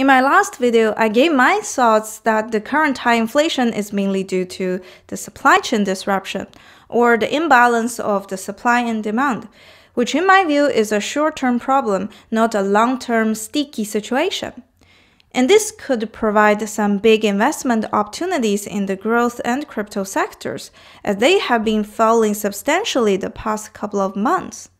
In my last video, I gave my thoughts that the current high inflation is mainly due to the supply chain disruption or the imbalance of the supply and demand, which in my view is a short-term problem, not a long-term sticky situation. And this could provide some big investment opportunities in the growth and crypto sectors, as they have been falling substantially the past couple of months.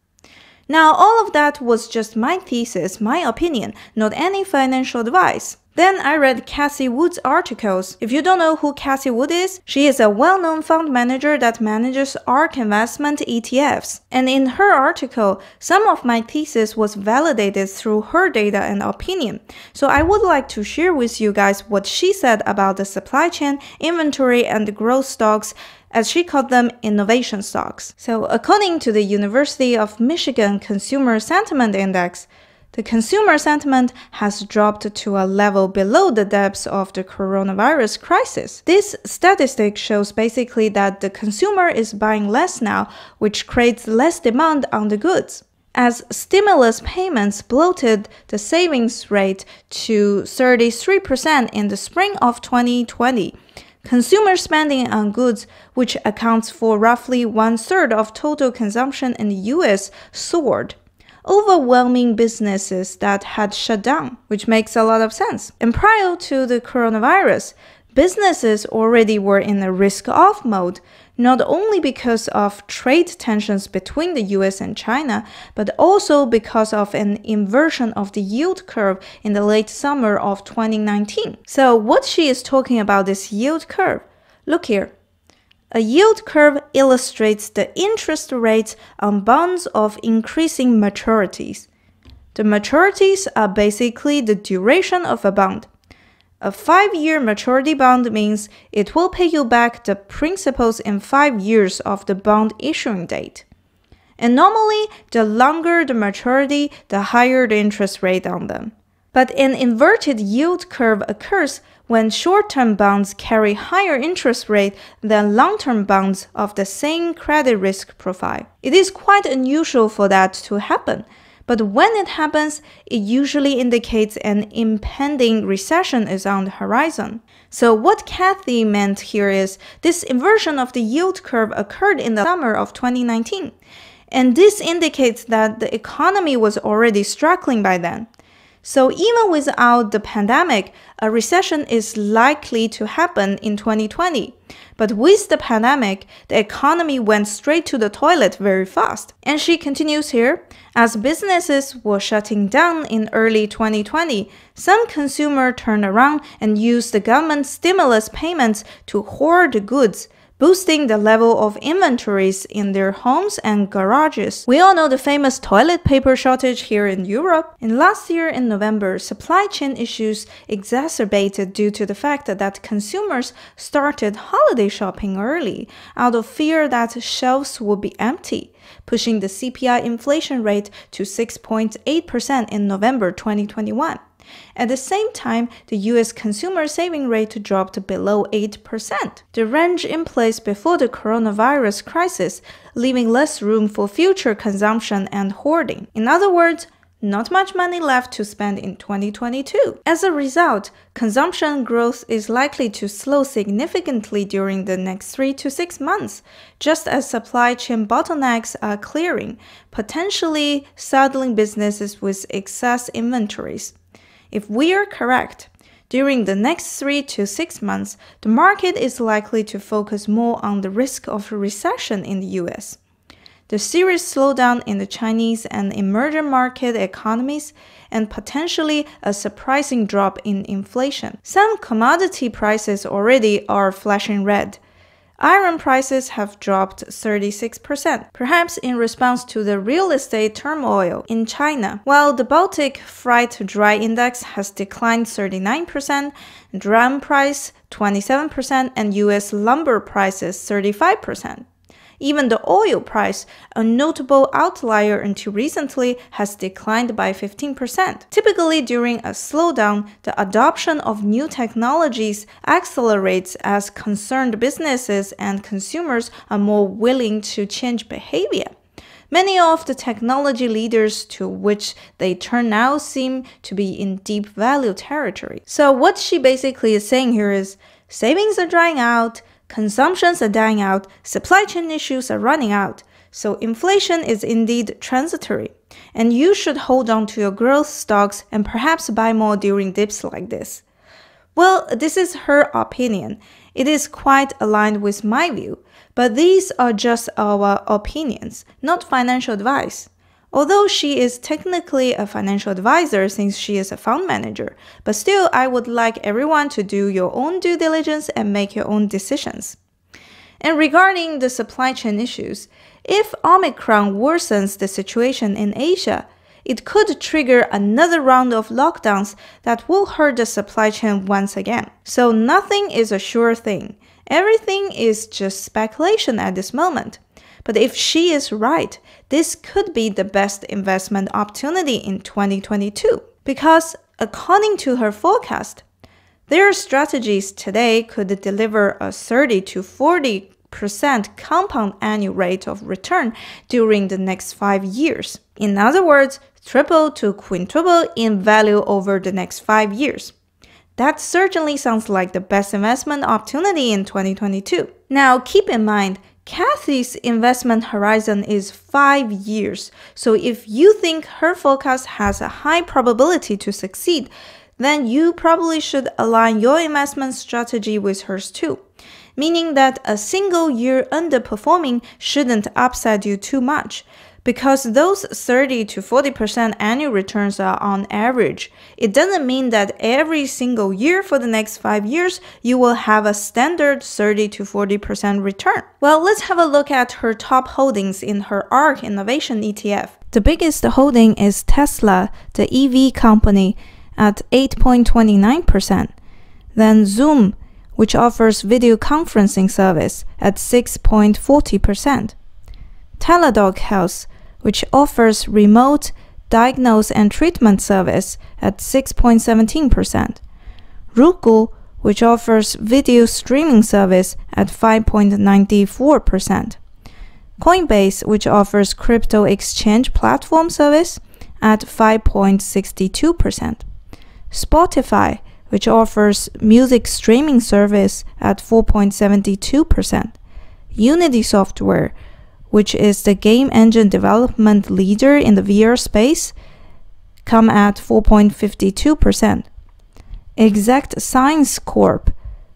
Now, all of that was just my thesis, my opinion, not any financial advice. Then I read Cassie Wood's articles. If you don't know who Cassie Wood is, she is a well-known fund manager that manages ARK investment ETFs. And in her article, some of my thesis was validated through her data and opinion. So I would like to share with you guys what she said about the supply chain, inventory, and growth stocks as she called them innovation stocks. So according to the University of Michigan Consumer Sentiment Index, the consumer sentiment has dropped to a level below the depths of the coronavirus crisis. This statistic shows basically that the consumer is buying less now, which creates less demand on the goods. As stimulus payments bloated the savings rate to 33% in the spring of 2020, Consumer spending on goods, which accounts for roughly one third of total consumption in the US, soared overwhelming businesses that had shut down, which makes a lot of sense. And prior to the coronavirus, businesses already were in a risk off mode, not only because of trade tensions between the US and China, but also because of an inversion of the yield curve in the late summer of 2019. So, what she is talking about is yield curve. Look here, a yield curve illustrates the interest rates on bonds of increasing maturities. The maturities are basically the duration of a bond. A five year maturity bond means it will pay you back the principals in five years of the bond issuing date. And normally, the longer the maturity, the higher the interest rate on them. But an inverted yield curve occurs when short-term bonds carry higher interest rate than long-term bonds of the same credit risk profile. It is quite unusual for that to happen, but when it happens, it usually indicates an impending recession is on the horizon. So what Kathy meant here is this inversion of the yield curve occurred in the summer of 2019. And this indicates that the economy was already struggling by then. So even without the pandemic, a recession is likely to happen in 2020. But with the pandemic, the economy went straight to the toilet very fast. And she continues here, as businesses were shutting down in early 2020, some consumer turned around and used the government stimulus payments to hoard goods boosting the level of inventories in their homes and garages. We all know the famous toilet paper shortage here in Europe. And last year in November, supply chain issues exacerbated due to the fact that consumers started holiday shopping early out of fear that shelves would be empty pushing the CPI inflation rate to 6.8% in November 2021. At the same time, the US consumer saving rate dropped below 8%, the range in place before the coronavirus crisis, leaving less room for future consumption and hoarding. In other words, not much money left to spend in 2022. As a result, consumption growth is likely to slow significantly during the next three to six months, just as supply chain bottlenecks are clearing, potentially saddling businesses with excess inventories. If we are correct, during the next three to six months, the market is likely to focus more on the risk of a recession in the US. The serious slowdown in the Chinese and emerging market economies, and potentially a surprising drop in inflation. Some commodity prices already are flashing red iron prices have dropped 36%, perhaps in response to the real estate turmoil in China, while the Baltic Freight Dry Index has declined 39%, DRAM price 27%, and US lumber prices 35%. Even the oil price, a notable outlier until recently, has declined by 15%. Typically, during a slowdown, the adoption of new technologies accelerates as concerned businesses and consumers are more willing to change behavior. Many of the technology leaders to which they turn now seem to be in deep value territory. So, what she basically is saying here is savings are drying out, Consumptions are dying out, supply chain issues are running out. So inflation is indeed transitory, and you should hold on to your growth stocks and perhaps buy more during dips like this. Well, this is her opinion. It is quite aligned with my view, but these are just our opinions, not financial advice. Although she is technically a financial advisor since she is a fund manager, but still, I would like everyone to do your own due diligence and make your own decisions. And regarding the supply chain issues, if Omicron worsens the situation in Asia, it could trigger another round of lockdowns that will hurt the supply chain once again. So nothing is a sure thing. Everything is just speculation at this moment. But if she is right, this could be the best investment opportunity in 2022 because according to her forecast, their strategies today could deliver a 30 to 40 percent compound annual rate of return during the next five years. In other words, triple to quintuple in value over the next five years. That certainly sounds like the best investment opportunity in 2022. Now, keep in mind, Kathy's investment horizon is five years. So if you think her forecast has a high probability to succeed, then you probably should align your investment strategy with hers too. Meaning that a single year underperforming shouldn't upset you too much. Because those 30 to 40% annual returns are on average, it doesn't mean that every single year for the next five years you will have a standard 30 to 40% return. Well, let's have a look at her top holdings in her ARK Innovation ETF. The biggest holding is Tesla, the EV company, at 8.29%. Then Zoom, which offers video conferencing service, at 6.40%. Teladoc Health, which offers remote diagnose and treatment service at 6.17%, Ruku, which offers video streaming service at 5.94%, Coinbase, which offers crypto exchange platform service at 5.62%, Spotify, which offers music streaming service at 4.72%, Unity Software, which is the game engine development leader in the VR space, come at 4.52%. Exact Science Corp,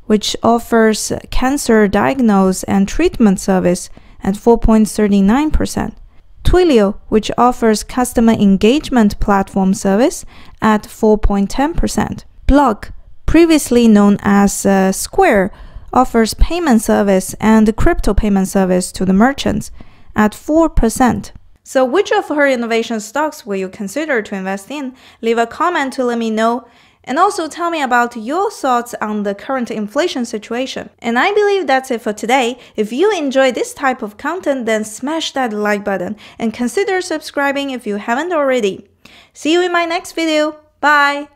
which offers cancer diagnosis and treatment service at 4.39%. Twilio, which offers customer engagement platform service at 4.10%. Block, previously known as uh, Square, offers payment service and crypto payment service to the merchants at 4%. So, which of her innovation stocks will you consider to invest in? Leave a comment to let me know. And also tell me about your thoughts on the current inflation situation. And I believe that's it for today. If you enjoy this type of content, then smash that like button and consider subscribing if you haven't already. See you in my next video. Bye!